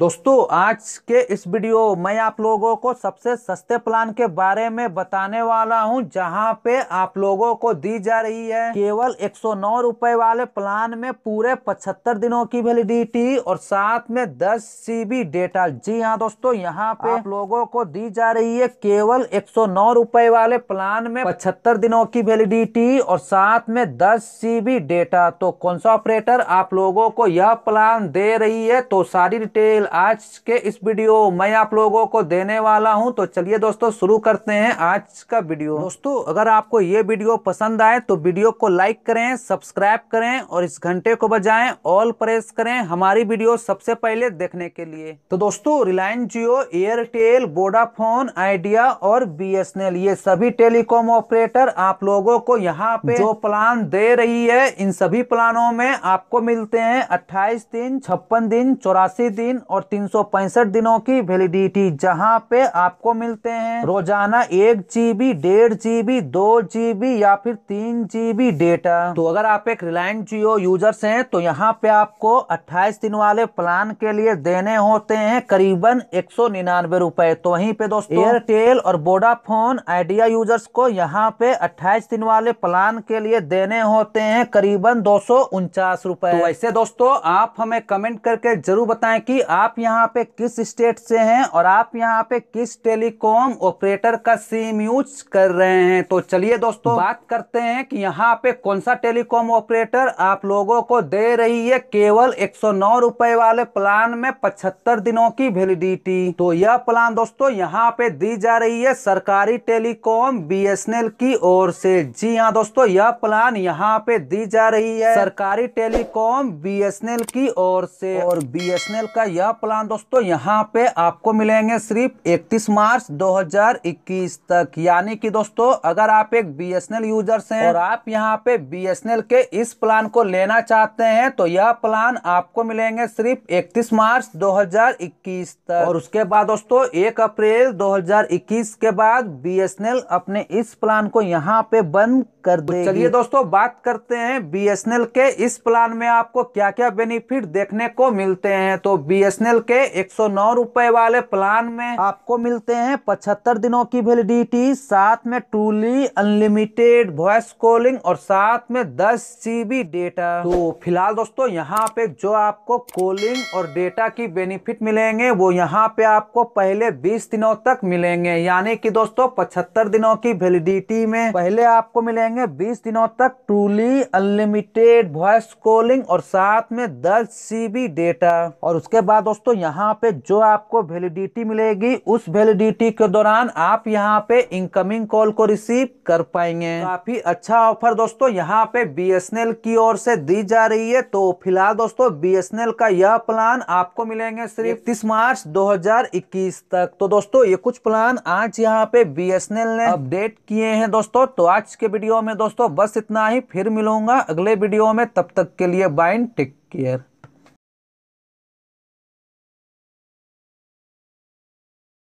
दोस्तों आज के इस वीडियो मैं आप लोगों को सबसे सस्ते प्लान के बारे में बताने वाला हूं जहां पे आप लोगों को दी जा रही है केवल एक सौ वाले प्लान में पूरे 75 दिनों की वैलिडिटी और साथ में दस सीबी डेटा जी हाँ दोस्तों यहाँ पे आप लोगों को दी जा रही है केवल एक सौ वाले प्लान में पचहत्तर दिनों की वेलिडिटी और साथ में दस सीबी डेटा तो कौन सा ऑपरेटर आप लोगों को यह प्लान दे रही है तो सारी डिटेल आज के इस वीडियो मैं आप लोगों को देने वाला हूं तो चलिए दोस्तों शुरू करते हैं आज का वीडियो दोस्तों अगर आपको ये वीडियो पसंद आए तो वीडियो को लाइक करें सब्सक्राइब करें और इस घंटे को बजाएं ऑल प्रेस करें हमारी वीडियो सबसे पहले देखने के लिए तो दोस्तों Reliance Jio Airtel Vodafone Idea और बी ये सभी टेलीकॉम ऑपरेटर आप लोगों को यहाँ पे जो प्लान दे रही है इन सभी प्लानों में आपको मिलते हैं अट्ठाईस दिन छप्पन दिन चौरासी दिन और और तीन दिनों की वेलिडिटी जहां पे आपको मिलते हैं रोजाना एक जीबी डेढ़ जीबी दो जीबी या फिर तीन जीबी डेटा तो अगर आप एक रिलायंस जियो यूजर्स हैं तो यहाँ पे आपको 28 दिन वाले प्लान के लिए देने होते हैं करीबन एक सौ निन्यानवे रुपए तो वहीं पे दोस्तों एयरटेल और वोडाफोन आइडिया यूजर्स को यहाँ पे अट्ठाईस दिन वाले प्लान के लिए देने होते हैं करीबन दो सौ रुपए तो वैसे दोस्तों आप हमें कमेंट करके जरूर बताएं कि आप आप यहाँ पे किस स्टेट से हैं और आप यहाँ पे किस टेलीकॉम ऑपरेटर का सिम यूज कर रहे हैं तो चलिए दोस्तों बात करते हैं कि यहाँ पे कौन सा टेलीकॉम ऑपरेटर आप लोगों को दे रही है केवल एक रुपए वाले प्लान में पचहत्तर दिनों की वेलिडिटी तो यह प्लान दोस्तों यहाँ पे दी जा रही है सरकारी टेलीकॉम बी की ओर से जी हाँ दोस्तों यह प्लान यहाँ पे दी जा रही है सरकारी टेलीकॉम बी की ओर से और बी का यह प्लान दोस्तों यहाँ पे आपको मिलेंगे सिर्फ 31 मार्च 2021 तक यानी कि दोस्तों अगर आप एक बी यूजर्स हैं और आप यहाँ पे बी के इस प्लान को लेना चाहते हैं तो यह प्लान आपको मिलेंगे सिर्फ 31 मार्च 2021 तक और उसके बाद दोस्तों 1 अप्रैल 2021 के बाद बी अपने इस प्लान को यहाँ पे बंद कर दे चलिए दोस्तों बात करते हैं बी के इस प्लान में आपको क्या क्या बेनिफिट देखने को मिलते हैं तो बी चैनल के एक सौ वाले प्लान में आपको मिलते हैं पचहत्तर दिनों की वेलिडिटी साथ में टूली अनलिमिटेड वॉइस कॉलिंग और साथ में दस जी डेटा तो फिलहाल दोस्तों यहाँ पे जो आपको कॉलिंग और डेटा की बेनिफिट मिलेंगे वो यहाँ पे आपको पहले बीस दिनों तक मिलेंगे यानी की दोस्तों पचहत्तर दिनों की वेलिडिटी में पहले आपको मिलेंगे बीस दिनों तक टूली अनलिमिटेड वॉइस कॉलिंग और साथ में दस जी डेटा और उसके बाद दोस्तों यहाँ पे जो आपको वैलिडिटी मिलेगी उस वैलिडिटी के दौरान आप यहाँ पे इनकमिंग कॉल को रिसीव कर पाएंगे काफी अच्छा ऑफर दोस्तों यहाँ पे बीएसएनएल की ओर से दी जा रही है तो फिलहाल दोस्तों बीएसएनएल का यह प्लान आपको मिलेंगे सिर्फ तीस मार्च दो तक तो दोस्तों ये कुछ प्लान आज यहाँ पे बी ने अपडेट किए हैं दोस्तों तो आज के वीडियो में दोस्तों बस इतना ही फिर मिलूंगा अगले वीडियो में तब तक के लिए बाइन टेक केयर